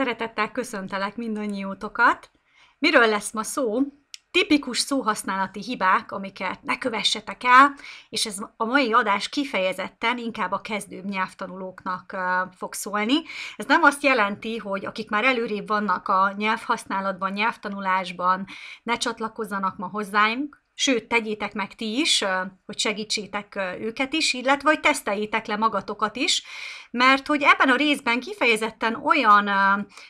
Szeretettel köszöntelek mindannyiótokat. Miről lesz ma szó? Tipikus szóhasználati hibák, amiket ne kövessetek el, és ez a mai adás kifejezetten inkább a kezdőbb nyelvtanulóknak fog szólni. Ez nem azt jelenti, hogy akik már előrébb vannak a nyelvhasználatban, nyelvtanulásban, ne csatlakozzanak ma hozzáink, sőt, tegyétek meg ti is, hogy segítsétek őket is, illetve hogy teszteljétek le magatokat is, mert hogy ebben a részben kifejezetten olyan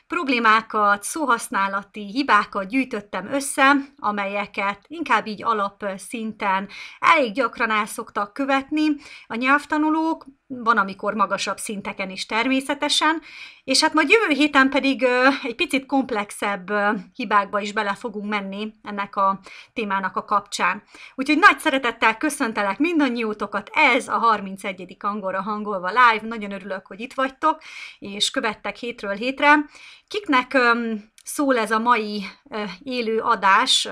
problémákat, szóhasználati hibákat gyűjtöttem össze, amelyeket inkább így alapszinten elég gyakran el szoktak követni a nyelvtanulók, van, amikor magasabb szinteken is természetesen, és hát majd jövő héten pedig egy picit komplexebb hibákba is bele fogunk menni ennek a témának a kapcsán. Úgyhogy nagy szeretettel köszöntelek mindannyiótokat, ez a 31. angolra hangolva live, nagyon örülök, örülök, hogy itt vagytok, és követtek hétről hétre. Kiknek szól ez a mai élő adás,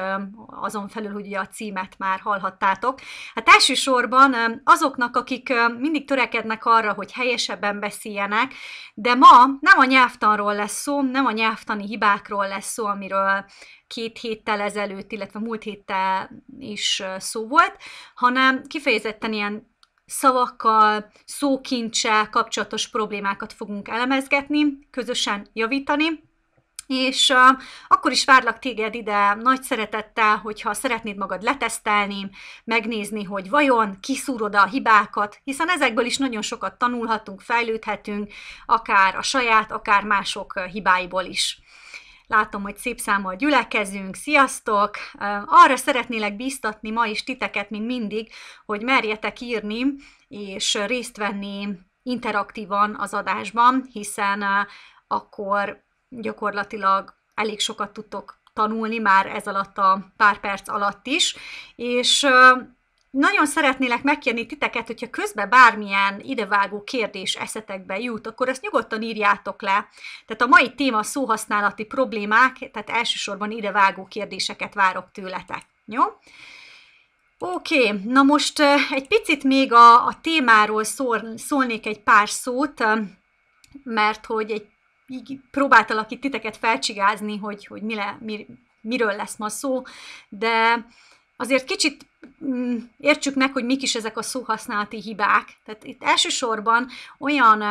azon felül, hogy ugye a címet már hallhattátok. Hát elsősorban azoknak, akik mindig törekednek arra, hogy helyesebben beszéljenek, de ma nem a nyelvtanról lesz szó, nem a nyelvtani hibákról lesz szó, amiről két héttel ezelőtt, illetve múlt héttel is szó volt, hanem kifejezetten ilyen szavakkal, szókincsel kapcsolatos problémákat fogunk elemezgetni, közösen javítani, és uh, akkor is várlak téged ide nagy szeretettel, hogyha szeretnéd magad letesztelni, megnézni, hogy vajon kiszúrod a hibákat, hiszen ezekből is nagyon sokat tanulhatunk, fejlődhetünk, akár a saját, akár mások hibáiból is. Látom, hogy szép számmal gyülekezünk, sziasztok! Arra szeretnélek bíztatni ma is titeket, mint mindig, hogy merjetek írni és részt venni interaktívan az adásban, hiszen akkor gyakorlatilag elég sokat tudtok tanulni már ez alatt a pár perc alatt is, és nagyon szeretnélek megkérni titeket, hogyha közben bármilyen idevágó kérdés eszetekbe jut, akkor ezt nyugodtan írjátok le. Tehát a mai téma szóhasználati problémák, tehát elsősorban idevágó kérdéseket várok tőletek. Jó? Oké, okay, na most egy picit még a, a témáról szól, szólnék egy pár szót, mert hogy egy, így próbáltalak itt titeket felcsigázni, hogy, hogy mi le, mi, miről lesz ma szó, de azért kicsit mm, értsük meg, hogy mik is ezek a szóhasználati hibák. Tehát itt elsősorban olyan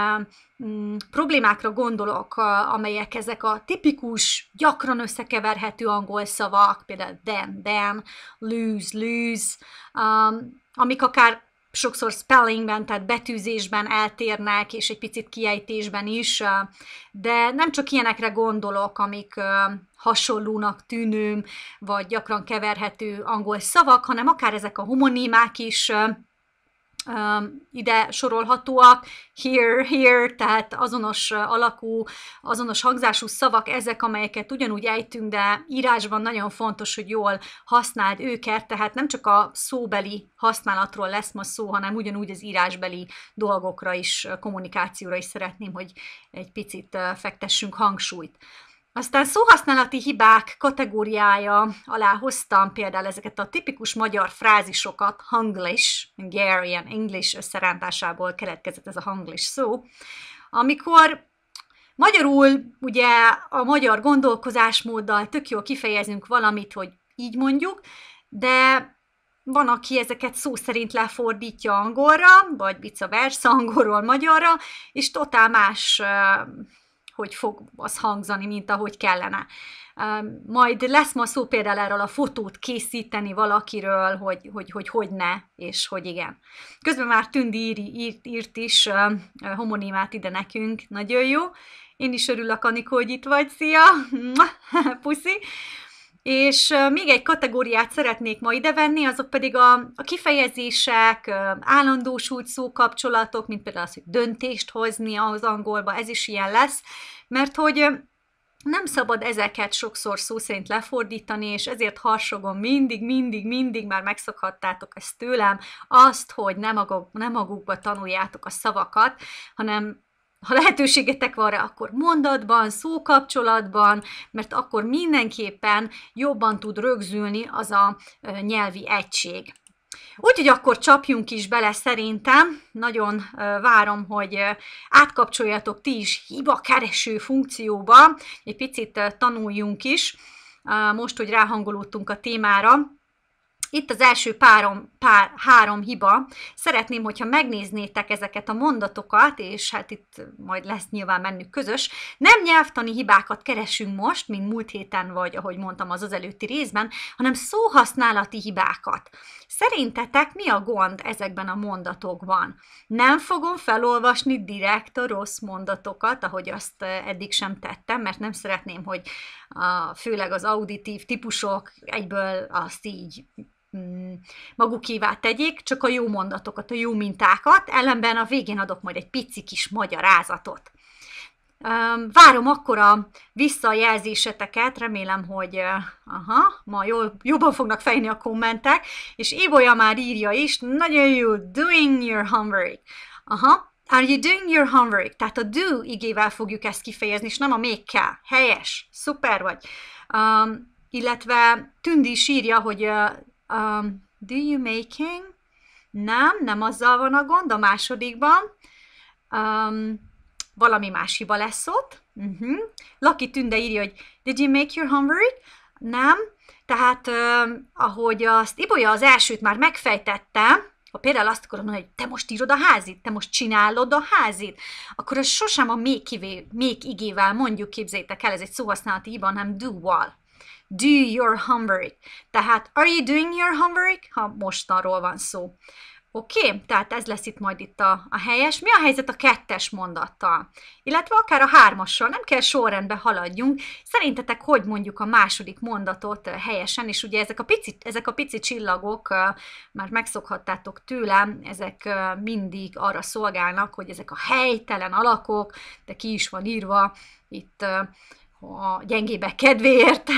mm, problémákra gondolok, amelyek ezek a tipikus, gyakran összekeverhető angol szavak, például then, then, lose, lose, um, amik akár sokszor spellingben, tehát betűzésben eltérnek, és egy picit kiejtésben is, de nem csak ilyenekre gondolok, amik hasonlónak tűnő, vagy gyakran keverhető angol szavak, hanem akár ezek a homonímák is, um, ide sorolhatóak, here, here, tehát azonos uh, alakú, azonos hangzású szavak, ezek, amelyeket ugyanúgy ejtünk, de írásban nagyon fontos, hogy jól használd őket, tehát nem csak a szóbeli használatról lesz ma szó, hanem ugyanúgy az írásbeli dolgokra is, uh, kommunikációra is szeretném, hogy egy picit uh, fektessünk hangsúlyt. Aztán szóhasználati hibák kategóriája alá hoztam például ezeket a tipikus magyar frázisokat, hanglish, Hungarian English összerántásából keletkezett ez a hanglish szó, amikor magyarul ugye a magyar gondolkozásmóddal tök jól kifejezünk valamit, hogy így mondjuk, de van, aki ezeket szó szerint lefordítja angolra, vagy vice versa, angolról magyarra, és totál más hogy fog az hangzani, mint ahogy kellene. Majd lesz ma szó például erről a fotót készíteni valakiről, hogy hogy, hogy, hogy ne, és hogy igen. Közben már Tündi ír, írt, írt is homonimát ide nekünk, nagyon jó. Én is örülök, Anikó, hogy itt vagy, szia! Puszi! És még egy kategóriát szeretnék ma idevenni, azok pedig a, a kifejezések, állandósult szókapcsolatok, mint például az, hogy döntést hozni ahhoz angolba, ez is ilyen lesz, mert hogy nem szabad ezeket sokszor szó szerint lefordítani, és ezért harsogom mindig, mindig, mindig, már megszokhattátok ezt tőlem, azt, hogy nem, maguk, nem magukba tanuljátok a szavakat, hanem ha lehetőségetek van rá, akkor mondatban, szókapcsolatban, mert akkor mindenképpen jobban tud rögzülni az a nyelvi egység. Úgyhogy akkor csapjunk is bele szerintem. Nagyon várom, hogy átkapcsoljatok ti is hibakereső funkcióba. Egy picit tanuljunk is, most, hogy ráhangolódtunk a témára itt az első párom, pár, három hiba. Szeretném, hogyha megnéznétek ezeket a mondatokat, és hát itt majd lesz nyilván mennük közös. Nem nyelvtani hibákat keresünk most, mint múlt héten, vagy ahogy mondtam az az előtti részben, hanem szóhasználati hibákat. Szerintetek mi a gond ezekben a mondatokban? Nem fogom felolvasni direkt a rossz mondatokat, ahogy azt eddig sem tettem, mert nem szeretném, hogy a, főleg az auditív típusok egyből azt így Mm, magukévá tegyék, csak a jó mondatokat, a jó mintákat, ellenben a végén adok majd egy pici kis magyarázatot. Várom akkor a visszajelzéseteket, remélem, hogy aha, ma jól, jobban fognak fejni a kommentek, és évoja már írja is, nagyon jó, doing your homework. Aha, Are you doing your homework? Tehát a do igével fogjuk ezt kifejezni, és nem a még kell. Helyes, szuper vagy. Um, illetve Tündi is írja, hogy uh, Um, do you making? Nem, nem azzal van a gond, a másodikban. Um, valami más hiba lesz ott. Uh-huh. Laki Tünde írja, hogy Did you make your homework? Nem. Tehát, um, ahogy azt Ibolya az elsőt már megfejtette, ha például azt akarom mondani, hogy te most írod a házit, te most csinálod a házit, akkor az sosem a még, kivé, még igével mondjuk, képzétek el, ez egy szóhasználati hiba, hanem do-val. Do your homework. Tehát are you doing your homework? Ha mostanról van szó. Oké, okay? tehát ez lesz itt majd itt a, a helyes. Mi a helyzet a kettes mondattal? Illetve akár a hármassal, nem kell sorrendbe haladjunk. Szerintetek hogy mondjuk a második mondatot helyesen, és ugye ezek a pici, ezek a pici csillagok, már megszokhattátok tőlem, ezek mindig arra szolgálnak, hogy ezek a helytelen alakok, de ki is van írva itt a gyengébe kedvéért.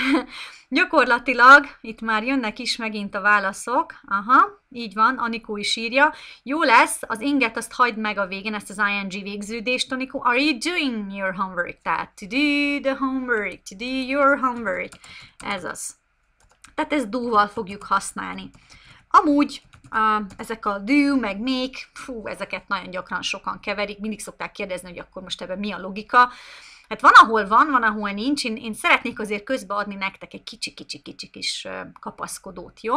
Gyakorlatilag, itt már jönnek is megint a válaszok, aha, így van, Anikó is írja, jó lesz, az inget azt hagyd meg a végén, ezt az ing végződést, Anikó, are you doing your homework? Tehát to do the homework, to do your homework, ez az. Tehát ezt do-val fogjuk használni. Amúgy a, ezek a do, meg make, fú, ezeket nagyon gyakran sokan keverik, mindig szokták kérdezni, hogy akkor most ebben mi a logika. Hát van, ahol van, van, ahol nincs. Én, én szeretnék azért közbeadni nektek egy kicsi-kicsi-kicsi kis kapaszkodót, jó?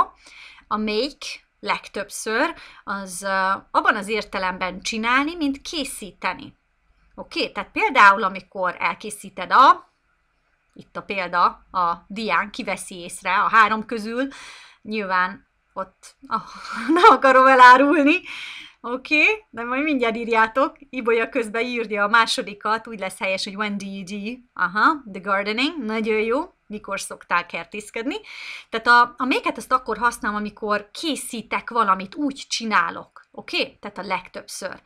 A make legtöbbször az abban az értelemben csinálni, mint készíteni. Oké? Okay? Tehát például, amikor elkészíted a itt a példa, a dián kiveszi észre a három közül, nyilván ott oh, nem akarom elárulni, Oké, okay, de majd mindjárt írjátok. Ibolya közben írja a másodikat, úgy lesz helyes, hogy when do you do? Aha, the gardening, nagyon jó mikor szoktál kertészkedni. Tehát a, a méket ezt akkor használom, amikor készítek valamit, úgy csinálok. Oké? Okay? Tehát a legtöbbször.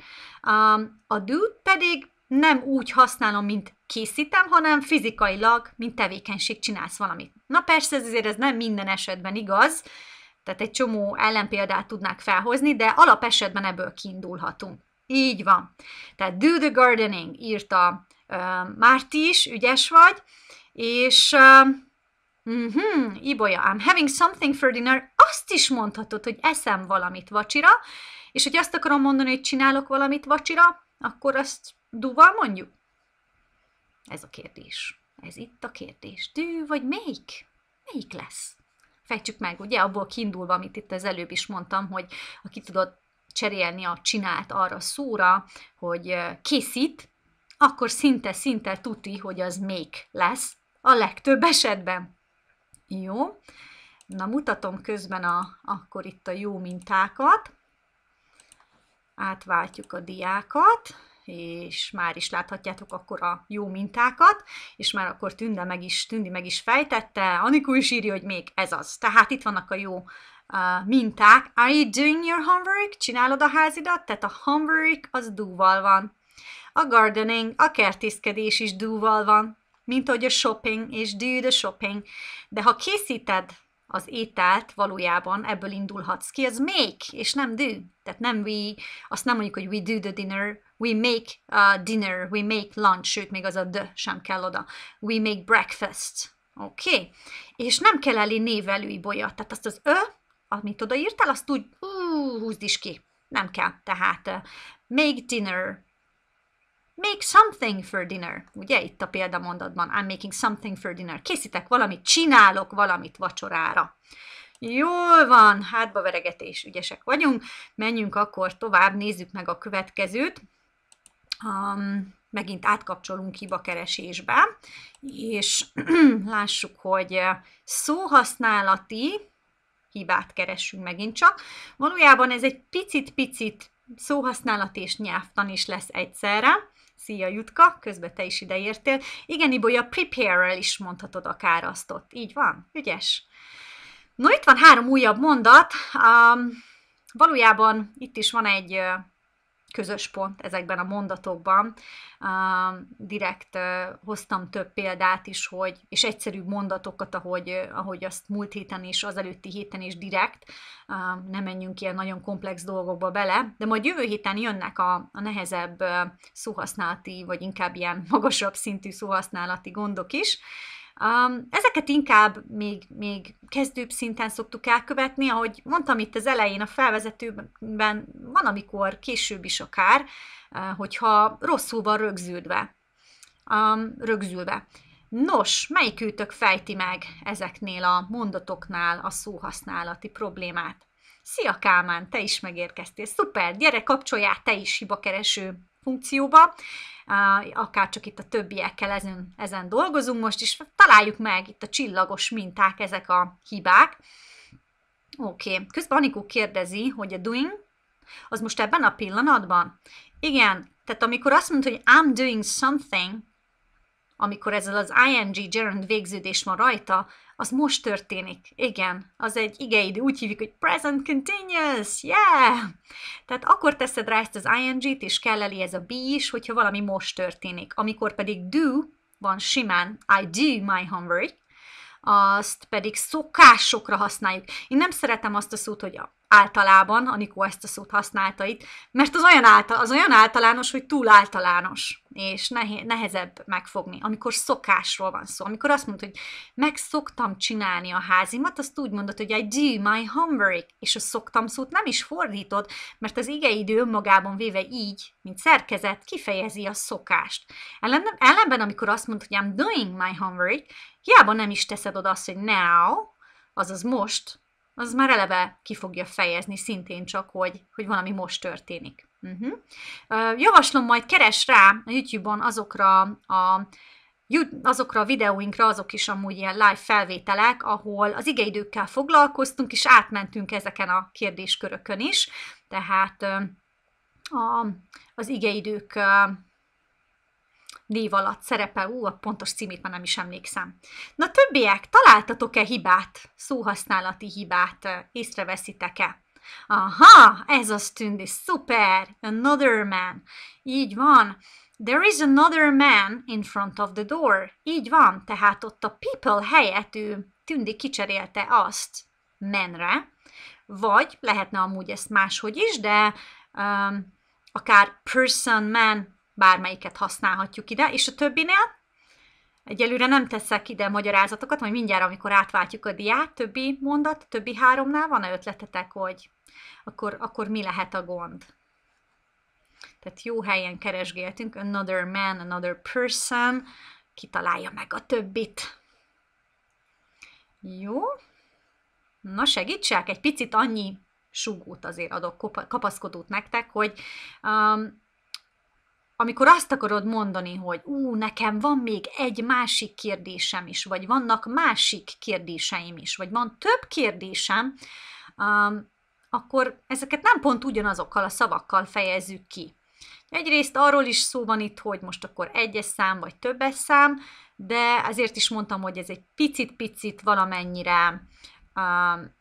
Um, a do pedig nem úgy használom, mint készítem, hanem fizikailag, mint tevékenység csinálsz valamit. Na persze, ezért ez nem minden esetben igaz, tehát egy csomó ellenpéldát tudnák felhozni, de esetben ebből kiindulhatunk. Így van. Tehát do the gardening, írta uh, Márti is, ügyes vagy, és uh, mm-hmm, Ibolya, I'm having something for dinner, azt is mondhatod, hogy eszem valamit vacsira, és hogy azt akarom mondani, hogy csinálok valamit vacsira, akkor azt duval mondjuk? Ez a kérdés. Ez itt a kérdés. Dű vagy melyik? Melyik lesz? Fejtsük meg, ugye, abból kiindulva, amit itt az előbb is mondtam, hogy aki tudott cserélni a csinált arra szóra, hogy készít, akkor szinte-szinte tuti, hogy az még lesz a legtöbb esetben. Jó, na mutatom közben a, akkor itt a jó mintákat, átváltjuk a diákat, és már is láthatjátok akkor a jó mintákat, és már akkor Tünde meg is, Tündi meg is fejtette, Anikó is írja, hogy még ez az. Tehát itt vannak a jó uh, minták. Are you doing your homework? Csinálod a házidat? Tehát a homework az dúval van. A gardening, a kertészkedés is dúval van, mint ahogy a shopping és do the shopping. De ha készíted az ételt valójában ebből indulhatsz ki, az make, és nem do. Tehát nem we, azt nem mondjuk, hogy we do the dinner, we make a dinner, we make lunch, sőt, még az a de sem kell oda. We make breakfast. Oké? Okay? És nem kell elé névelő ibolya, tehát azt az ö, amit odaírtál, azt úgy ú, húzd is ki. Nem kell. Tehát uh, make dinner, Make something for dinner. Ugye itt a példamondatban I'm making something for dinner. Készítek valamit, csinálok valamit vacsorára. Jól van, hátba veregetés, ügyesek vagyunk. Menjünk akkor tovább, nézzük meg a következőt. Um, megint átkapcsolunk hibakeresésbe, és lássuk, hogy eh, szóhasználati hibát keresünk megint csak. Valójában ez egy picit-picit szóhasználati és nyelvtan is lesz egyszerre. Szia Jutka, közben te is ideértél. Igen, Ibolya, prepare rel is mondhatod akár azt ott. Így van, ügyes. No, itt van három újabb mondat. Um, valójában itt is van egy közös pont ezekben a mondatokban. Direkt hoztam több példát is, hogy, és egyszerűbb mondatokat, ahogy, ahogy azt múlt héten és az előtti héten is direkt, nem menjünk ilyen nagyon komplex dolgokba bele, de majd jövő héten jönnek a, a nehezebb szóhasználati, vagy inkább ilyen magasabb szintű szóhasználati gondok is, Um, ezeket inkább még, még kezdőbb szinten szoktuk elkövetni, ahogy mondtam itt az elején a felvezetőben, van amikor később is akár, eh, hogyha rosszul van rögzülve. Um, rögzülve. Nos, melyik őtök fejti meg ezeknél a mondatoknál a szóhasználati problémát? Szia Kálmán, te is megérkeztél. Szuper, gyere, kapcsoljál te is hibakereső funkcióba, akár csak itt a többiekkel ezen, ezen dolgozunk most is, találjuk meg itt a csillagos minták, ezek a hibák. Oké, okay. közben Anikó kérdezi, hogy a doing, az most ebben a pillanatban? Igen, tehát amikor azt mondod, hogy I'm doing something, amikor ezzel az ing gerund végződés van rajta, az most történik. Igen, az egy igeidő, úgy hívjuk, hogy present continuous, yeah! Tehát akkor teszed rá ezt az ing-t, és kell elé ez a be is, hogyha valami most történik. Amikor pedig do, van simán I do my homework, azt pedig szokásokra használjuk. Én nem szeretem azt a szót, hogy a általában, Anikó ezt a szót használta itt, mert az olyan, által, az olyan általános, hogy túl általános, és nehe, nehezebb megfogni, amikor szokásról van szó. Amikor azt mondod, hogy meg szoktam csinálni a házimat, azt úgy mondod, hogy I do my homework, és a szoktam szót nem is fordítod, mert az idő önmagában véve így, mint szerkezet, kifejezi a szokást. Ellenben, ellenben, amikor azt mondod, hogy I'm doing my homework, hiába nem is teszed oda azt, hogy now, azaz most, az már eleve ki fogja fejezni szintén csak, hogy, hogy valami most történik. Uh-huh. Javaslom majd keres rá a YouTube-on azokra a azokra a videóinkra azok is amúgy ilyen live felvételek, ahol az igeidőkkel foglalkoztunk, és átmentünk ezeken a kérdéskörökön is, tehát a, az igeidők név alatt szerepel, ú, a pontos címét már nem is emlékszem. Na többiek, találtatok-e hibát, szóhasználati hibát, észreveszitek-e? Aha, ez az tündi, szuper, another man, így van. There is another man in front of the door. Így van, tehát ott a people helyett ő tündi kicserélte azt menre, vagy lehetne amúgy ezt máshogy is, de um, akár person, man, bármelyiket használhatjuk ide, és a többinél egyelőre nem teszek ide magyarázatokat, majd mindjárt, amikor átváltjuk a diát, többi mondat, többi háromnál van-e ötletetek, hogy akkor, akkor mi lehet a gond? Tehát jó helyen keresgéltünk, another man, another person, kitalálja meg a többit. Jó. Na segítsek, egy picit annyi sugót azért adok, kapaszkodót nektek, hogy um, amikor azt akarod mondani, hogy ú, nekem van még egy másik kérdésem is, vagy vannak másik kérdéseim is, vagy van több kérdésem, um, akkor ezeket nem pont ugyanazokkal a szavakkal fejezzük ki. Egyrészt arról is szó van itt, hogy most akkor egyes szám vagy többes szám, de azért is mondtam, hogy ez egy picit-picit valamennyire um,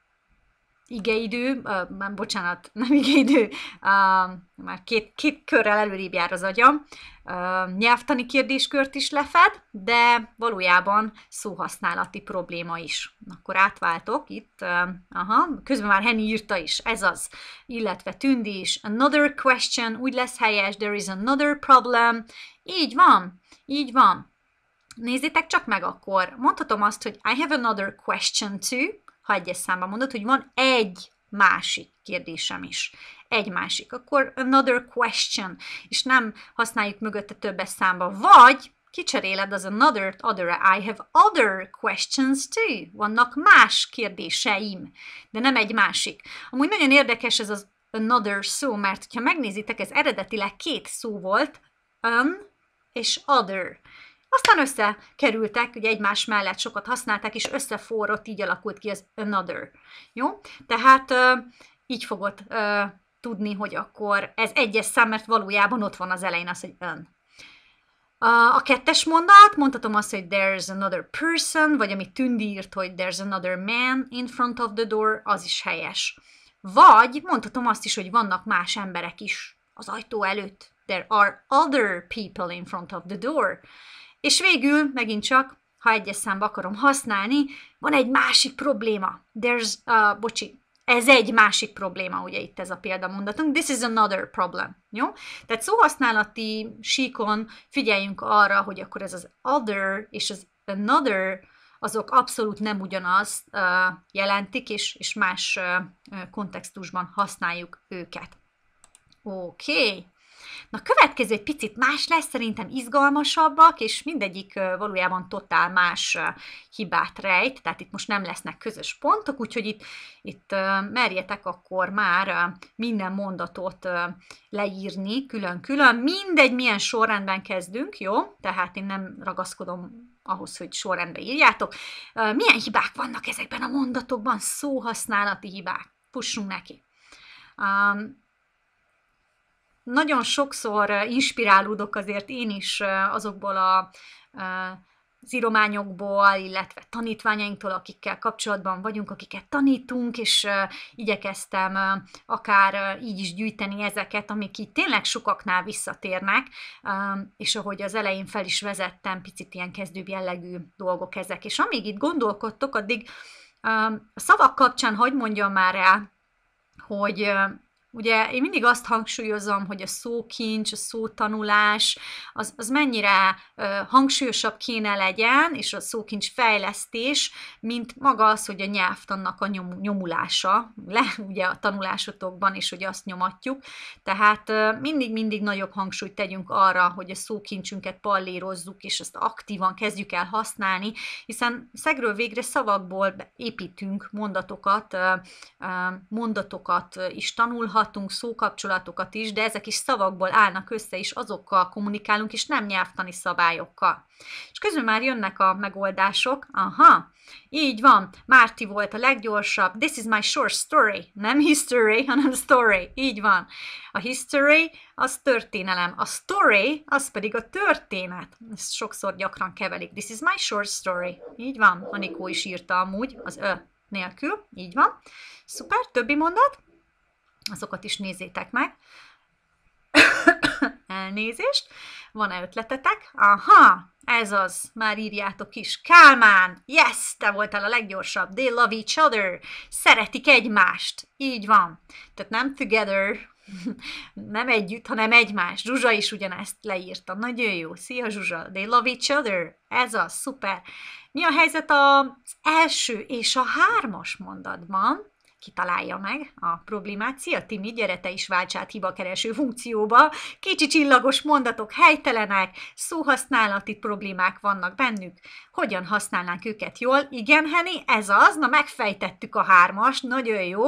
igeidő, uh, már bocsánat, nem igeidő, uh, már két, két körrel előrébb jár az agyam, uh, nyelvtani kérdéskört is lefed, de valójában szóhasználati probléma is. Akkor átváltok itt, uh, aha, közben már Henny írta is, ez az, illetve Tündi is, another question, úgy lesz helyes, there is another problem, így van, így van. Nézzétek csak meg akkor, mondhatom azt, hogy I have another question too, ha egyes számban mondod, hogy van egy másik kérdésem is. Egy másik. Akkor another question, és nem használjuk mögötte többes számba. Vagy kicseréled az another other I have other questions too. Vannak más kérdéseim, de nem egy másik. Amúgy nagyon érdekes ez az another szó, mert ha megnézitek, ez eredetileg két szó volt, an és other. Aztán összekerültek, ugye egymás mellett sokat használták, és összeforrott, így alakult ki az another. Jó? Tehát így fogod tudni, hogy akkor ez egyes szám, mert valójában ott van az elején az, hogy ön. A kettes mondat, mondhatom azt, hogy there's another person, vagy amit Tündi írt, hogy there's another man in front of the door, az is helyes. Vagy mondhatom azt is, hogy vannak más emberek is az ajtó előtt. There are other people in front of the door. És végül, megint csak, ha egyes számba akarom használni, van egy másik probléma. There's, uh, bocsi, ez egy másik probléma, ugye itt ez a példamondatunk. This is another problem, jó? Tehát szóhasználati síkon figyeljünk arra, hogy akkor ez az other és az another azok abszolút nem ugyanazt uh, jelentik, és, és más uh, kontextusban használjuk őket. Oké. Okay. Na következő egy picit más lesz, szerintem izgalmasabbak, és mindegyik valójában totál más hibát rejt, tehát itt most nem lesznek közös pontok, úgyhogy itt, itt merjetek akkor már minden mondatot leírni külön-külön. Mindegy, milyen sorrendben kezdünk, jó? Tehát én nem ragaszkodom ahhoz, hogy sorrendbe írjátok. Milyen hibák vannak ezekben a mondatokban? Szóhasználati hibák. Pussunk neki. Um, nagyon sokszor inspirálódok azért én is azokból a az írományokból, illetve tanítványainktól, akikkel kapcsolatban vagyunk, akiket tanítunk, és igyekeztem akár így is gyűjteni ezeket, amik így tényleg sokaknál visszatérnek, és ahogy az elején fel is vezettem, picit ilyen kezdőbb jellegű dolgok ezek. És amíg itt gondolkodtok, addig a szavak kapcsán hagyd mondjam már el, hogy Ugye én mindig azt hangsúlyozom, hogy a szókincs, a szótanulás, az, az mennyire ö, hangsúlyosabb kéne legyen, és a szókincs fejlesztés, mint maga az, hogy a nyelvtannak a nyom, nyomulása, le ugye a tanulásotokban, és hogy azt nyomatjuk. Tehát mindig-mindig nagyobb hangsúlyt tegyünk arra, hogy a szókincsünket pallérozzuk, és ezt aktívan kezdjük el használni, hiszen szegről végre szavakból építünk mondatokat, mondatokat is tanulhat, hallhatunk szókapcsolatokat is, de ezek is szavakból állnak össze, és azokkal kommunikálunk, és nem nyelvtani szabályokkal. És közül már jönnek a megoldások. Aha, így van, Márti volt a leggyorsabb. This is my short story. Nem history, hanem story. Így van. A history az történelem. A story az pedig a történet. Ezt sokszor gyakran kevelik. This is my short story. Így van. Anikó is írta amúgy az ö nélkül. Így van. Szuper, többi mondat azokat is nézzétek meg. Elnézést, van-e ötletetek? Aha, ez az, már írjátok is. Kálmán, yes, te voltál a leggyorsabb. They love each other. Szeretik egymást. Így van. Tehát nem together, nem együtt, hanem egymás. Zsuzsa is ugyanezt leírta. Nagyon jó. Szia Zsuzsa. They love each other. Ez az, szuper. Mi a helyzet az első és a hármas mondatban? kitalálja meg a problémát. Szia Timi, gyere te is váltsát hibakereső funkcióba. Kicsi csillagos mondatok helytelenek, szóhasználati problémák vannak bennük. Hogyan használnánk őket jól? Igen, Henny, ez az. Na, megfejtettük a hármas, nagyon jó.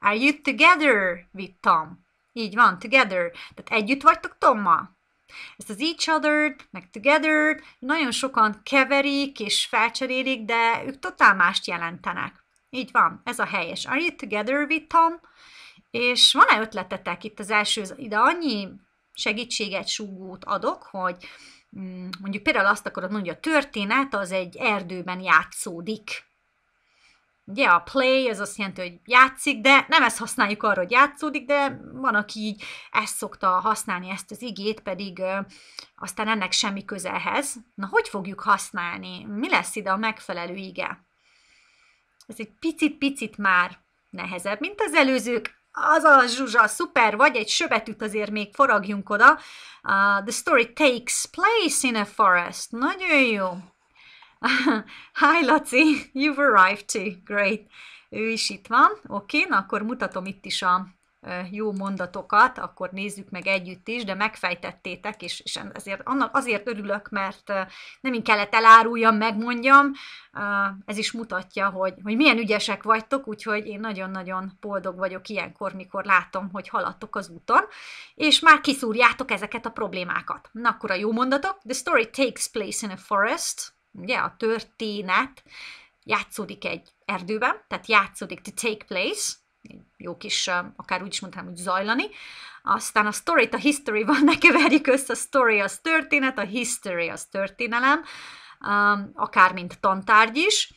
Are you together with Tom? Így van, together. Tehát együtt vagytok Tommal? Ezt az each other meg together nagyon sokan keverik és felcserélik, de ők totál mást jelentenek. Így van, ez a helyes. Are you together with Tom? És van-e ötletetek itt az első, ide annyi segítséget, súgót adok, hogy mm, mondjuk például azt akarod mondani, hogy a történet az egy erdőben játszódik. Ugye a play, ez azt jelenti, hogy játszik, de nem ezt használjuk arra, hogy játszódik, de van, aki így ezt szokta használni, ezt az igét, pedig ö, aztán ennek semmi közelhez. Na, hogy fogjuk használni? Mi lesz ide a megfelelő ige? ez egy picit-picit már nehezebb, mint az előzők. Az a zsuzsa, szuper vagy, egy söbetűt azért még foragjunk oda. Uh, the story takes place in a forest. Nagyon jó. Hi Laci, you've arrived too. Great. Ő is itt van. Oké, okay, na akkor mutatom itt is a jó mondatokat, akkor nézzük meg együtt is, de megfejtettétek, és, és ezért, annak azért örülök, mert nem én kellett eláruljam, megmondjam, ez is mutatja, hogy, hogy milyen ügyesek vagytok, úgyhogy én nagyon-nagyon boldog vagyok ilyenkor, mikor látom, hogy haladtok az úton, és már kiszúrjátok ezeket a problémákat. Na akkor a jó mondatok. The story takes place in a forest, ugye a történet játszódik egy erdőben, tehát játszódik to take place, jó kis, akár úgy is mondhatnám, hogy zajlani. Aztán a story a history-val ne keverjük össze, a story az történet, a history az történelem, um, akár mint tantárgy is.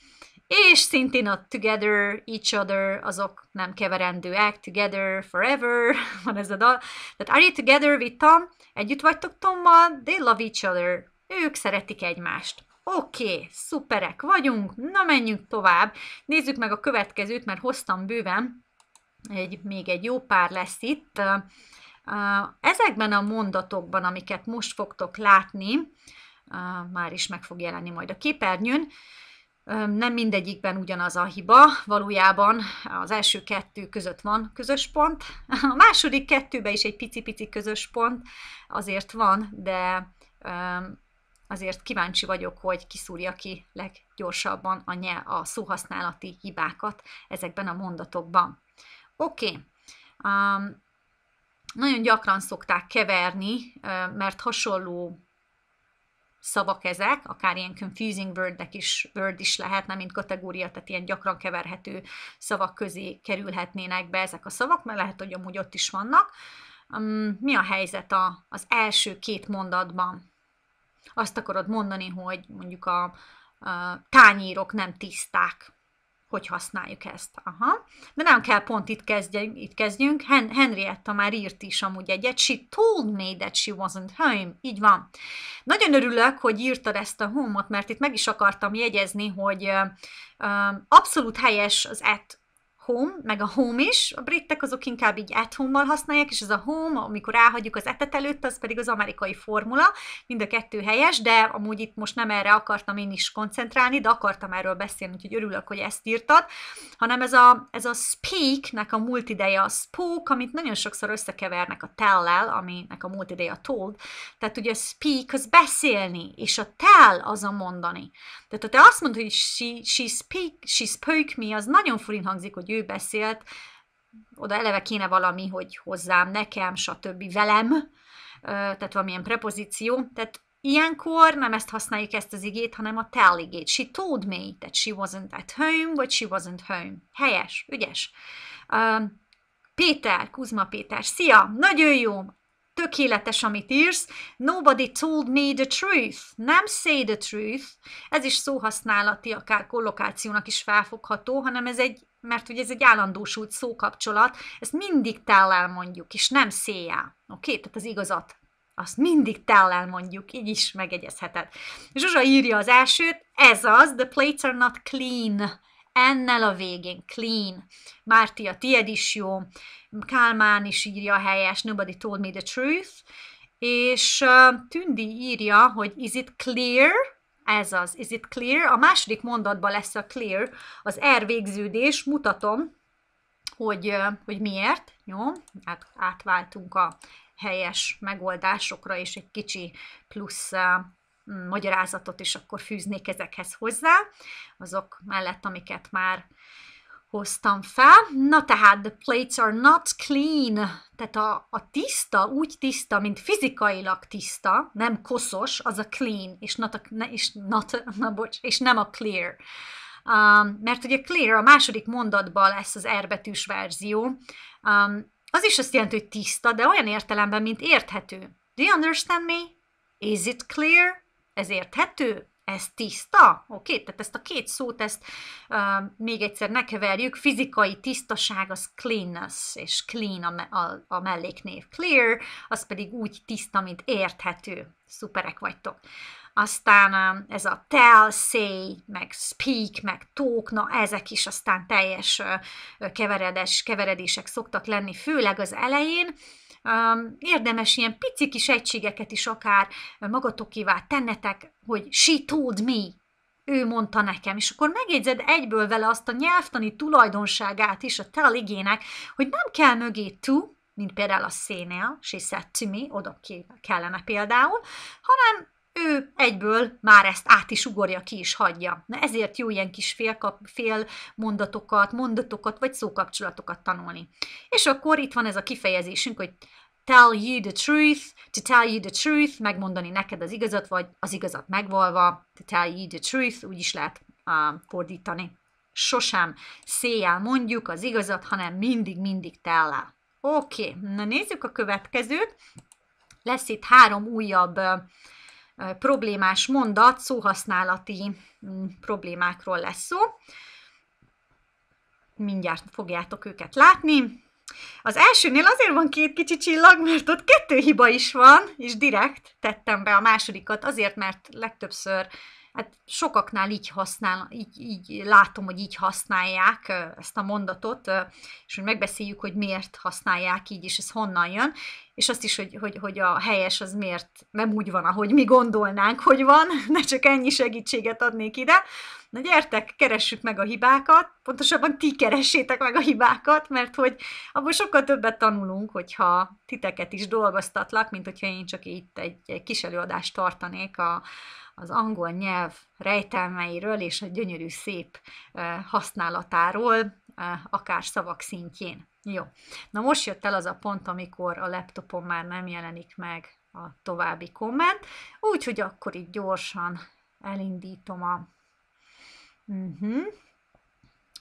És szintén a together, each other, azok nem keverendőek, together forever, van ez a dal. Tehát are you together with Tom? Együtt vagytok Tommal? They love each other. Ők szeretik egymást. Oké, okay, szuperek vagyunk, na menjünk tovább. Nézzük meg a következőt, mert hoztam bőven egy, még egy jó pár lesz itt. Ezekben a mondatokban, amiket most fogtok látni, már is meg fog jelenni majd a képernyőn, nem mindegyikben ugyanaz a hiba, valójában az első kettő között van közös pont, a második kettőben is egy pici-pici közös pont azért van, de azért kíváncsi vagyok, hogy kiszúrja ki leggyorsabban a, nyel, a szóhasználati hibákat ezekben a mondatokban. Oké. Okay. Um, nagyon gyakran szokták keverni, mert hasonló szavak ezek, akár ilyen confusing word is, word is lehetne, mint kategória, tehát ilyen gyakran keverhető szavak közé kerülhetnének be ezek a szavak, mert lehet, hogy amúgy ott is vannak. Um, mi a helyzet a, az első két mondatban? Azt akarod mondani, hogy mondjuk a, a tányírok nem tiszták hogy használjuk ezt. Aha. De nem kell pont itt kezdjünk. Itt kezdjünk. Hen Henrietta már írt is amúgy egyet. She told me that she wasn't home. Így van. Nagyon örülök, hogy írtad ezt a home mert itt meg is akartam jegyezni, hogy uh, abszolút helyes az et home, meg a home is, a britek azok inkább így at home-mal használják, és ez a home, amikor elhagyjuk az etet előtt, az pedig az amerikai formula, mind a kettő helyes, de amúgy itt most nem erre akartam én is koncentrálni, de akartam erről beszélni, úgyhogy örülök, hogy ezt írtad, hanem ez a, ez a speak-nek a múlt a spoke, amit nagyon sokszor összekevernek a tell-el, aminek a múlt a told, tehát ugye a speak az beszélni, és a tell az a mondani. Tehát ha te azt mondod, hogy she, she, speak, she spoke me, az nagyon furin hangzik, hogy ő beszélt, oda eleve kéne valami, hogy hozzám, nekem, stb. velem, tehát valamilyen prepozíció, tehát Ilyenkor nem ezt használjuk, ezt az igét, hanem a tell igét. She told me that she wasn't at home, vagy she wasn't home. Helyes, ügyes. Péter, Kuzma Péter, szia, nagyon jó, tökéletes, amit írsz. Nobody told me the truth. Nem say the truth. Ez is szóhasználati, akár kollokációnak is felfogható, hanem ez egy, mert ugye ez egy állandósult szókapcsolat, ezt mindig tellel mondjuk, és nem széjjel. Oké? Okay? Tehát az igazat azt mindig tellel mondjuk, így is megegyezheted. Zsuzsa írja az elsőt, ez az, the plates are not clean ennel a végén, clean. Márti, a tied is jó, Kálmán is írja helyes, nobody told me the truth, és uh, Tündi írja, hogy is it clear, ez az, is it clear, a második mondatban lesz a clear, az R végződés, mutatom, hogy, uh, hogy miért, jó, hát átváltunk a helyes megoldásokra, és egy kicsi plusz uh, magyarázatot is akkor fűznék ezekhez hozzá, azok mellett, amiket már hoztam fel. Na tehát, the plates are not clean, tehát a, a tiszta, úgy tiszta, mint fizikailag tiszta, nem koszos, az a clean, és, not a, ne, és, not, na, bocs, és nem a clear. Um, mert ugye clear a második mondatban lesz az erbetűs verzió. Um, az is azt jelenti, hogy tiszta, de olyan értelemben, mint érthető. Do you understand me? Is it clear? Ez érthető? Ez tiszta? Oké, okay? tehát ezt a két szót, ezt uh, még egyszer ne keverjük. Fizikai tisztaság az cleanness, és clean a, a, a melléknév. Clear, az pedig úgy tiszta, mint érthető. Szuperek vagytok. Aztán uh, ez a tell, say, meg speak, meg talk, na ezek is aztán teljes uh, keveredes, keveredések szoktak lenni, főleg az elején. Érdemes ilyen pici kis egységeket is akár magatokévá tennetek, hogy she told me, ő mondta nekem, és akkor megjegyzed egyből vele azt a nyelvtani tulajdonságát is a teligének, hogy nem kell mögé to, mint például a szénél, she said to me, oda kellene például, hanem ő egyből már ezt át is ugorja, ki is hagyja. Na ezért jó ilyen kis fél, kap, fél mondatokat, mondatokat vagy szókapcsolatokat tanulni. És akkor itt van ez a kifejezésünk, hogy tell you the truth, to tell you the truth, megmondani neked az igazat, vagy az igazat megvalva, to tell you the truth, úgy is lehet uh, fordítani. Sosem széjjel mondjuk az igazat, hanem mindig-mindig tellel. Oké, okay. na nézzük a következőt. Lesz itt három újabb uh, problémás mondat, szóhasználati mm, problémákról lesz szó. Mindjárt fogjátok őket látni. Az elsőnél azért van két kicsi csillag, mert ott kettő hiba is van, és direkt tettem be a másodikat, azért, mert legtöbbször hát sokaknál így használ, így, így látom, hogy így használják ezt a mondatot, és hogy megbeszéljük, hogy miért használják így, és ez honnan jön, és azt is, hogy, hogy, hogy a helyes az miért nem úgy van, ahogy mi gondolnánk, hogy van, de csak ennyi segítséget adnék ide. Na gyertek, keressük meg a hibákat, pontosabban ti keressétek meg a hibákat, mert hogy abból sokkal többet tanulunk, hogyha titeket is dolgoztatlak, mint hogyha én csak itt egy, egy kis előadást tartanék a, az angol nyelv rejtelmeiről és a gyönyörű szép használatáról, akár szavak szintjén. Jó. Na most jött el az a pont, amikor a laptopon már nem jelenik meg a további komment, úgyhogy akkor így gyorsan elindítom a, uh-huh,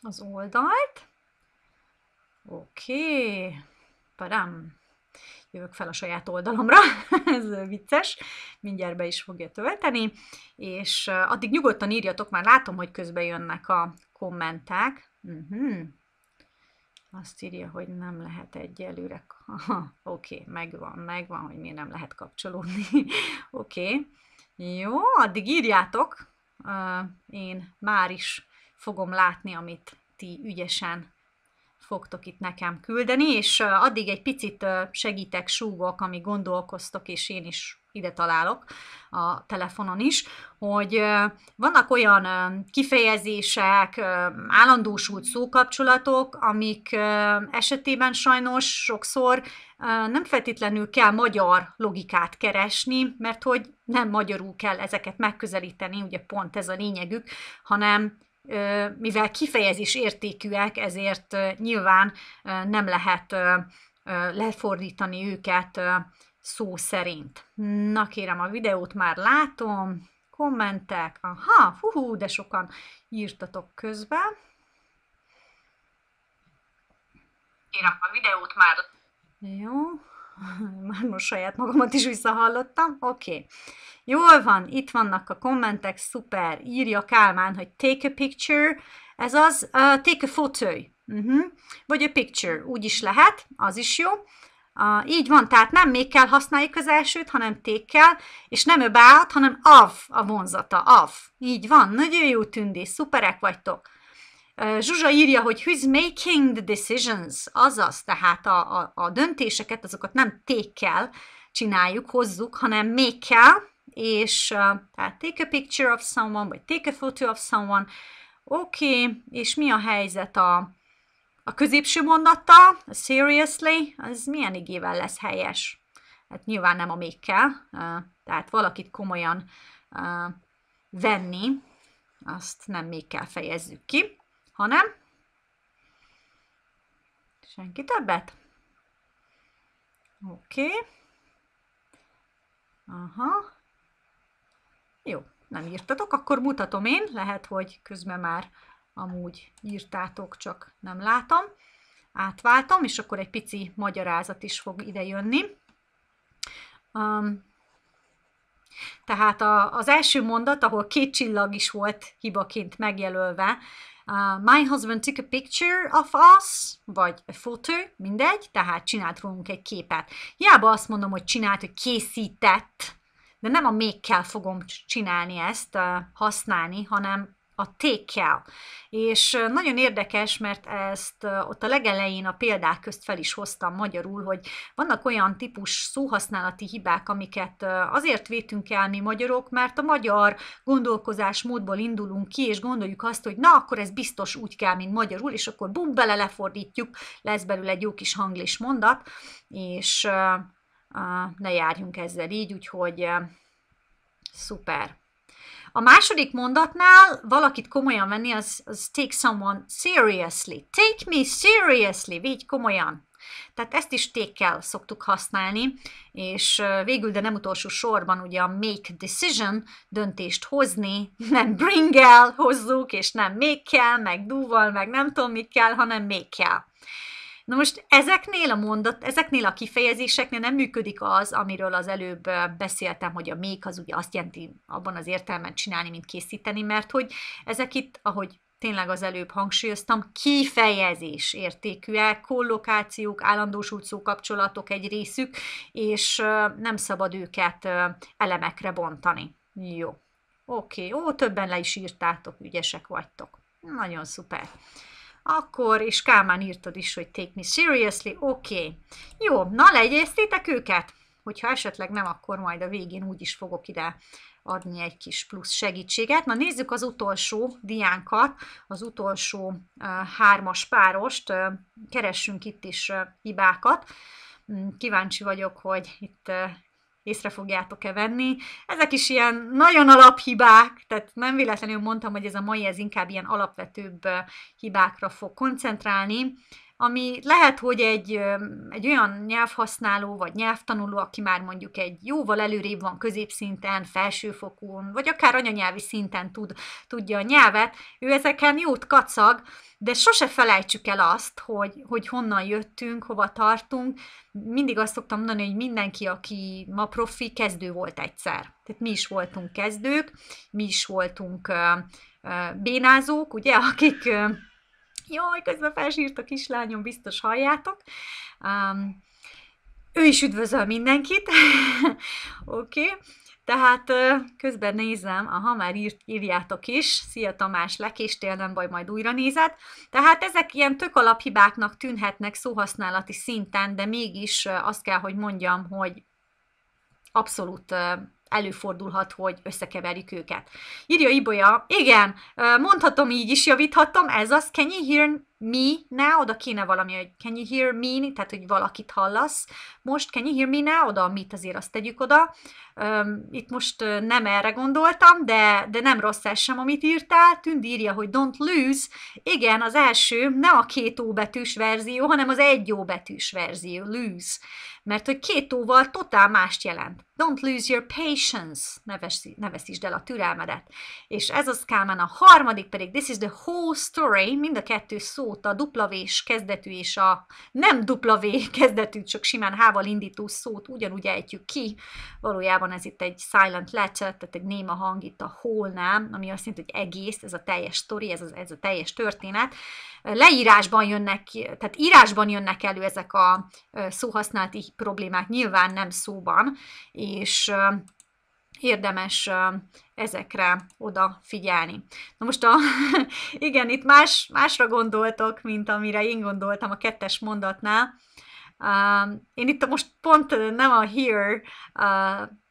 az oldalt. Oké, okay. param jövök fel a saját oldalamra, ez vicces, mindjárt be is fogja tölteni, és addig nyugodtan írjatok, már látom, hogy közben jönnek a kommentek. Uh-huh. Azt írja, hogy nem lehet egyelőre. oké, okay, megvan, megvan, hogy miért nem lehet kapcsolódni. oké, okay. jó, addig írjátok. Uh, én már is fogom látni, amit ti ügyesen fogtok itt nekem küldeni, és addig egy picit segítek, súgok, ami gondolkoztok, és én is ide találok a telefonon is, hogy vannak olyan kifejezések, állandósult szókapcsolatok, amik esetében sajnos sokszor nem feltétlenül kell magyar logikát keresni, mert hogy nem magyarul kell ezeket megközelíteni, ugye pont ez a lényegük, hanem mivel kifejezés értékűek, ezért nyilván nem lehet lefordítani őket szó szerint. Na kérem, a videót már látom, kommentek, aha, hú, de sokan írtatok közben. Kérem, a videót már... Jó, már most saját magamat is visszahallottam. Oké. Okay. Jól van, itt vannak a kommentek, szuper. Írja Kálmán, hogy take a picture, ez az, uh, take a photo. Uh-huh. Mhm. Vagy a picture, úgy is lehet, az is jó. Uh, így van, tehát nem még kell használjuk az elsőt, hanem tékkel, és nem about, hanem of a vonzata, of. Így van, nagyon jó tündés. szuperek vagytok. Zsuzsa írja, hogy who's making the decisions, azaz, tehát a, a, a döntéseket, azokat nem tékkel csináljuk, hozzuk, hanem make kell, és uh, tehát take a picture of someone, vagy take a photo of someone, oké, okay, és mi a helyzet a, a középső mondata? a seriously, az milyen igével lesz helyes? Hát nyilván nem a mékkel, uh, tehát valakit komolyan uh, venni, azt nem még kell fejezzük ki. Hanem? Senki többet? Oké. Okay. Aha. Jó, nem írtatok, akkor mutatom én, lehet, hogy közben már amúgy írtátok, csak nem látom. Átváltom, és akkor egy pici magyarázat is fog idejönni. Um, tehát a, az első mondat, ahol két csillag is volt hibaként megjelölve, Uh, my husband took a picture of us, vagy a photo, mindegy, tehát csinált rólunk egy képet. Hiába azt mondom, hogy csinált, hogy készített, de nem a mékkel fogom csinálni ezt, uh, használni, hanem a tékkel. És nagyon érdekes, mert ezt ott a legelején a példák közt fel is hoztam magyarul, hogy vannak olyan típus szóhasználati hibák, amiket azért vétünk el mi magyarok, mert a magyar gondolkozás módból indulunk ki, és gondoljuk azt, hogy na, akkor ez biztos úgy kell, mint magyarul, és akkor bum, bele lefordítjuk, lesz belőle egy jó kis hanglis mondat, és ne járjunk ezzel így, úgyhogy szuper. A második mondatnál valakit komolyan venni, az, az take someone seriously. Take me seriously, vigy komolyan. Tehát ezt is tékkel szoktuk használni, és végül, de nem utolsó sorban ugye a make decision, döntést hozni, nem bring el hozzuk, és nem make kell, meg do meg nem tudom mi kell, hanem make kell. Na most ezeknél a mondat, ezeknél a kifejezéseknél nem működik az, amiről az előbb beszéltem, hogy a még az ugye azt jelenti abban az értelemben csinálni, mint készíteni, mert hogy ezek itt, ahogy tényleg az előbb hangsúlyoztam, kifejezés értékűek, kollokációk, állandósult kapcsolatok egy részük, és nem szabad őket elemekre bontani. Jó. Oké, okay. ó, többen le is írtátok, ügyesek vagytok. Nagyon szuper akkor, és Kálmán írtad is, hogy take me seriously, oké. Okay. Jó, na legyéztétek őket? Hogyha esetleg nem, akkor majd a végén úgy is fogok ide adni egy kis plusz segítséget. Na nézzük az utolsó diánkat, az utolsó uh, hármas párost, uh, keressünk itt is uh, hibákat. Hm, kíváncsi vagyok, hogy itt észre fogjátok-e venni. Ezek is ilyen nagyon alaphibák, tehát nem véletlenül mondtam, hogy ez a mai ez inkább ilyen alapvetőbb hibákra fog koncentrálni ami lehet, hogy egy, egy olyan nyelvhasználó vagy nyelvtanuló, aki már mondjuk egy jóval előrébb van középszinten, felsőfokon, vagy akár anyanyelvi szinten tud, tudja a nyelvet, ő ezeken jót kacag, de sose felejtsük el azt, hogy, hogy honnan jöttünk, hova tartunk. Mindig azt szoktam mondani, hogy mindenki, aki ma profi, kezdő volt egyszer. Tehát mi is voltunk kezdők, mi is voltunk bénázók, ugye, akik Jaj, közben felsírt a kislányom, biztos halljátok. Um, ő is üdvözöl mindenkit. Oké. okay. Tehát közben nézem, aha, már írt, írjátok is, szia Tamás, lekéstél, nem baj, majd újra nézed. Tehát ezek ilyen tök alaphibáknak tűnhetnek szóhasználati szinten, de mégis azt kell, hogy mondjam, hogy abszolút előfordulhat, hogy összekeverjük őket. Írja Ibolya, igen, mondhatom így is, javíthatom, ez az, can you hear me now? Oda kéne valami, hogy can you hear me, tehát hogy valakit hallasz. Most can you hear me now? Oda mit azért azt tegyük oda. Itt most nem erre gondoltam, de, de nem rossz ez sem, amit írtál. Tünd írja, hogy don't lose. Igen, az első nem a két óbetűs verzió, hanem az egy óbetűs verzió, lose. Mert hogy két óval totál mást jelent. Don't lose your patience, ne, vesz, ne veszítsd el a türelmedet. És ez az Kálmán, a harmadik pedig, this is the whole story, mind a kettő szót, a dupla v kezdetű és a nem dupla V kezdetű, csak simán hával indító szót ugyanúgy ejtjük ki. Valójában ez itt egy silent letter, tehát egy néma hang itt a nem, ami azt jelenti, hogy egész, ez a teljes story, ez, a, ez a teljes történet. Leírásban jönnek, tehát írásban jönnek elő ezek a szóhasználati problémák, nyilván nem szóban, és érdemes ezekre odafigyelni. Na most a, igen, itt más, másra gondoltok, mint amire én gondoltam a kettes mondatnál. én itt most pont nem a here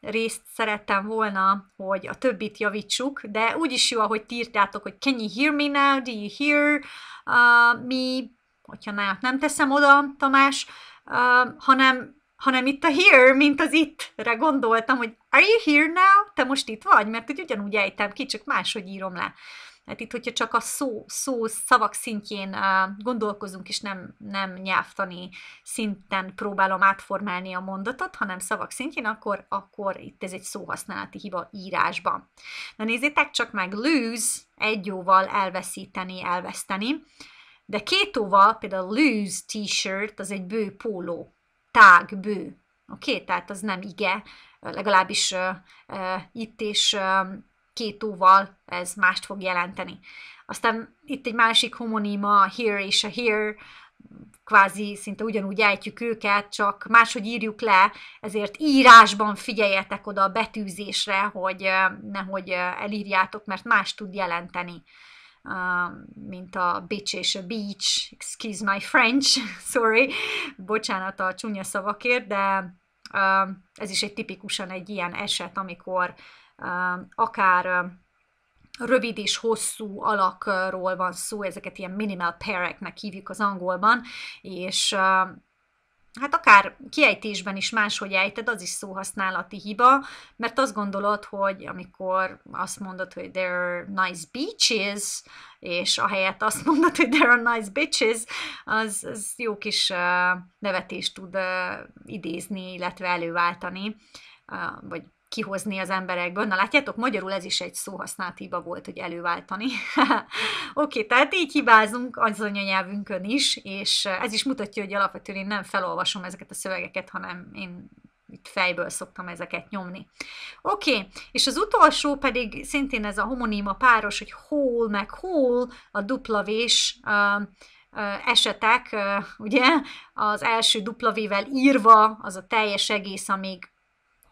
részt szerettem volna, hogy a többit javítsuk, de úgy is jó, ahogy ti írtátok, hogy can you hear me now, do you hear me, hogyha nem teszem oda, Tamás, hanem hanem itt a here, mint az itt-re gondoltam, hogy are you here now? Te most itt vagy? Mert hogy ugyanúgy ejtem ki, csak máshogy írom le. Hát itt, hogyha csak a szó, szó szavak szintjén uh, gondolkozunk, és nem, nem nyelvtani szinten próbálom átformálni a mondatot, hanem szavak szintjén, akkor, akkor itt ez egy szóhasználati hiba írásban. Na nézzétek csak meg, lose egy jóval elveszíteni, elveszteni, de két óval, például lose t-shirt, az egy bő póló tág, bő. Oké? Okay? Tehát az nem ige, legalábbis uh, uh, itt és uh, két óval ez mást fog jelenteni. Aztán itt egy másik homoníma, a here és a here, kvázi szinte ugyanúgy ejtjük őket, csak máshogy írjuk le, ezért írásban figyeljetek oda a betűzésre, hogy nehogy elírjátok, mert más tud jelenteni Um, mint a bitch és a beach, excuse my French, sorry, bocsánat a csúnya szavakért, de um, ez is egy tipikusan egy ilyen eset, amikor um, akár rövid és hosszú alakról van szó, ezeket ilyen minimal paireknek hívjuk az angolban, és hát akár kiejtésben is máshogy ejted, az is szóhasználati hiba, mert azt gondolod, hogy amikor azt mondod, hogy there are nice beaches, és ahelyett azt mondod, hogy there are nice bitches, az, az jó kis uh, nevetést tud uh, idézni, illetve előváltani, uh, vagy kihozni az emberekből. Na látjátok, magyarul ez is egy szóhasznált hiba volt, hogy előváltani. Oké, okay, tehát így hibázunk az anyanyelvünkön is, és ez is mutatja, hogy alapvetően én nem felolvasom ezeket a szövegeket, hanem én itt fejből szoktam ezeket nyomni. Oké, okay. és az utolsó pedig szintén ez a homoníma páros, hogy hol meg hol a duplavés uh, esetek, ugye, az első vével írva, az a teljes egész, amíg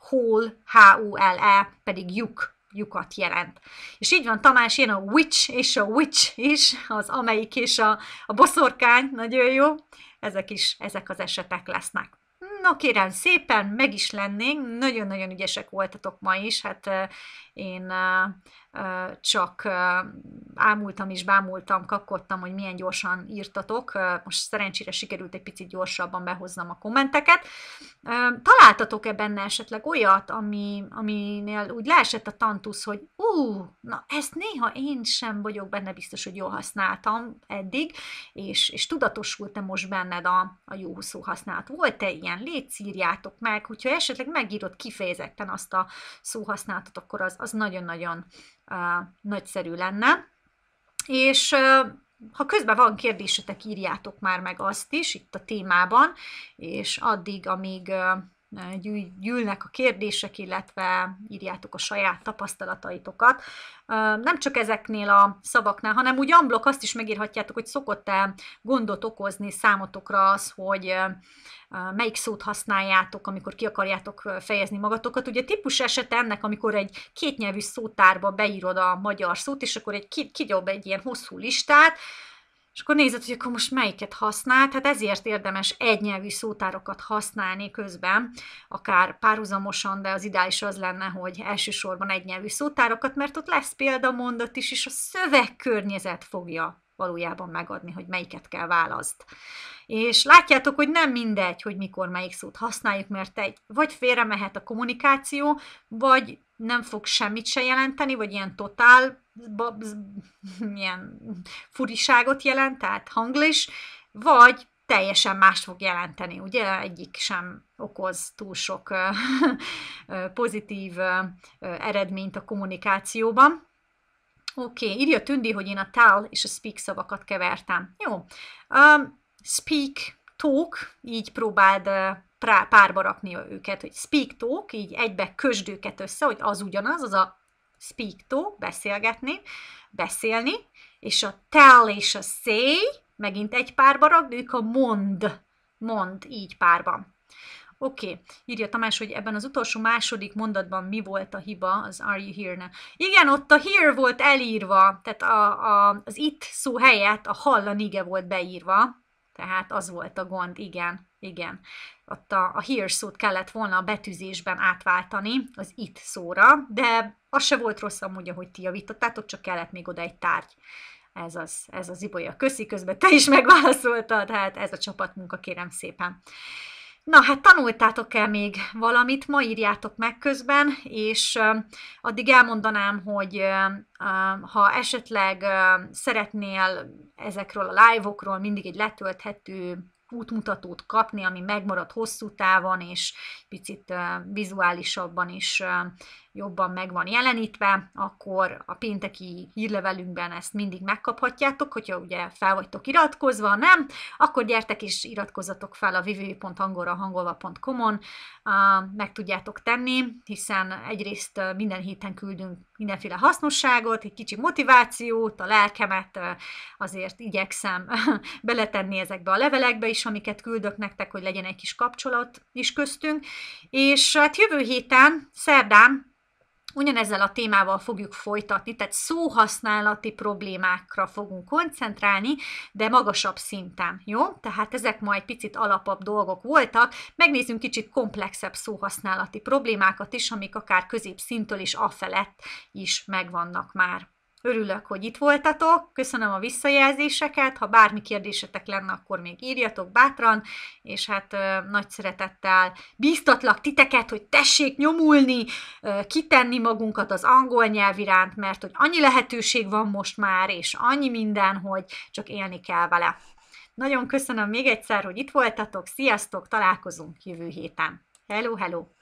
hall, H-U-L-E, pedig lyuk, lyukat jelent. És így van, Tamás, ilyen a witch és a witch is, az amelyik és a, a boszorkány, nagyon jó, ezek is, ezek az esetek lesznek na kérem szépen, meg is lennénk, nagyon-nagyon ügyesek voltatok ma is, hát én csak ámultam és bámultam, kapkodtam, hogy milyen gyorsan írtatok. Most szerencsére sikerült egy picit gyorsabban behoznom a kommenteket. Találtatok-e benne esetleg olyat, ami, aminél úgy leesett a tantusz, hogy ú, na ezt néha én sem vagyok benne biztos, hogy jól használtam eddig, és, és tudatosult-e most benned a, a jó szó használat? Volt-e ilyen? Légy írjátok meg, hogyha esetleg megírod kifejezetten azt a szóhasználatot, akkor az, az nagyon-nagyon uh, nagyszerű lenne. És uh, ha közben van kérdésetek, írjátok már meg azt is itt a témában, és addig, amíg uh, gyűlnek a kérdések, illetve írjátok a saját tapasztalataitokat. Nem csak ezeknél a szavaknál, hanem úgy amblok azt is megírhatjátok, hogy szokott-e gondot okozni számotokra az, hogy melyik szót használjátok, amikor ki akarjátok fejezni magatokat. Ugye típus eset ennek, amikor egy kétnyelvű szótárba beírod a magyar szót, és akkor egy kidob egy ilyen hosszú listát, és akkor nézed, hogy akkor most melyiket használ, tehát ezért érdemes egynyelvű szótárokat használni közben, akár párhuzamosan, de az ideális az lenne, hogy elsősorban egynyelvű szótárokat, mert ott lesz példamondat is, és a szövegkörnyezet fogja valójában megadni, hogy melyiket kell választ. És látjátok, hogy nem mindegy, hogy mikor melyik szót használjuk, mert egy vagy félre mehet a kommunikáció, vagy nem fog semmit se jelenteni, vagy ilyen totál ilyen milyen furiságot jelent, tehát hanglis, vagy teljesen más fog jelenteni. Ugye egyik sem okoz túl sok pozitív eredményt a kommunikációban. Oké, okay. írja Tündi, hogy én a tell és a speak szavakat kevertem. Jó. Um, speak, talk, így próbáld párba rakni őket, hogy speak talk, így egybe közd őket össze, hogy az ugyanaz, az a speak talk, beszélgetni, beszélni, és a tell és a say, megint egy párba rakd, ők a mond, mond, így párban. Oké, okay. írja Tamás, hogy ebben az utolsó második mondatban mi volt a hiba az Are You Here-ne. Igen, ott a here volt elírva, tehát a, a, az itt szó helyett a hallanige volt beírva, tehát az volt a gond, igen, igen ott a, a here szót kellett volna a betűzésben átváltani az itt szóra, de az se volt rossz amúgy, ahogy ti javítottátok, csak kellett még oda egy tárgy. Ez az, ez az ibolya. Köszi, közben te is megválaszoltad, hát ez a csapatmunka, kérem szépen. Na, hát tanultátok-e még valamit? Ma írjátok meg közben, és addig elmondanám, hogy ha esetleg szeretnél ezekről a live-okról mindig egy letölthető útmutatót kapni, ami megmarad hosszú távon, és picit vizuálisabban is jobban meg van jelenítve, akkor a pénteki hírlevelünkben ezt mindig megkaphatjátok, hogyha ugye fel vagytok iratkozva, nem, akkor gyertek és iratkozzatok fel a www.hangolahangolva.com-on, meg tudjátok tenni, hiszen egyrészt minden héten küldünk mindenféle hasznosságot, egy kicsi motivációt, a lelkemet azért igyekszem beletenni ezekbe a levelekbe is, amiket küldök nektek, hogy legyen egy kis kapcsolat is köztünk. És hát jövő héten, szerdán Ugyanezzel a témával fogjuk folytatni, tehát szóhasználati problémákra fogunk koncentrálni, de magasabb szinten, jó? Tehát ezek ma egy picit alapabb dolgok voltak, megnézzünk kicsit komplexebb szóhasználati problémákat is, amik akár középszintől is afelett is megvannak már. Örülök, hogy itt voltatok, köszönöm a visszajelzéseket, ha bármi kérdésetek lenne, akkor még írjatok bátran, és hát ö, nagy szeretettel bíztatlak titeket, hogy tessék nyomulni, ö, kitenni magunkat az angol nyelv iránt, mert hogy annyi lehetőség van most már, és annyi minden, hogy csak élni kell vele. Nagyon köszönöm még egyszer, hogy itt voltatok, sziasztok, találkozunk jövő héten. Hello, hello!